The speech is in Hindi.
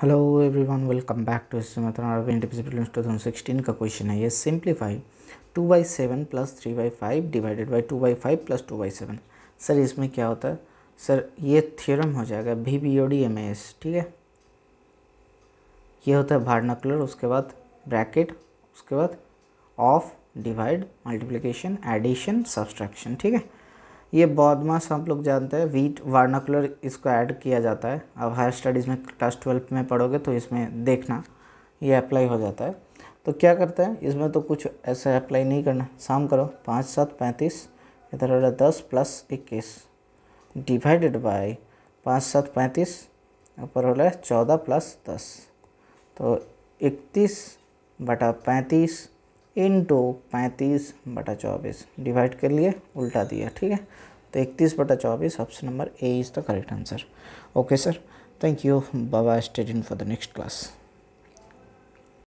hello everyone welcome back to student two thousand sixteen का क्वेश्चन है ये simplify two by seven plus three by five divided by two by five plus two by seven sir इसमें क्या होता है सर ये थ्योरम हो जाएगा भी B O D M S ठीक है ये होता है भार्नाकुलर उसके बाद ब्रैकेट उसके बाद of divide multiplication addition subtraction ठीक है ये मास हम लोग जानते हैं वीट वार्नाकुलर इसको ऐड किया जाता है अब हायर स्टडीज़ में क्लास ट्वेल्थ में पढ़ोगे तो इसमें देखना ये अप्लाई हो जाता है तो क्या करते हैं इसमें तो कुछ ऐसे अप्लाई नहीं करना शाम करो पाँच सात पैंतीस इधर हो रहा है दस प्लस इक्कीस डिवाइडेड बाय पाँच सात पैंतीस ऊपर हो रहा है चौदह प्लस दस तो इकतीस बटा पैंतीस इन टू पैंतीस बटा चौबीस डिवाइड कर लिए उल्टा दिया ठीक है तो इकतीस बटा चौबीस option number A is the correct answer okay sir thank you बाबा स्टेड इन फॉर द नेक्स्ट क्लास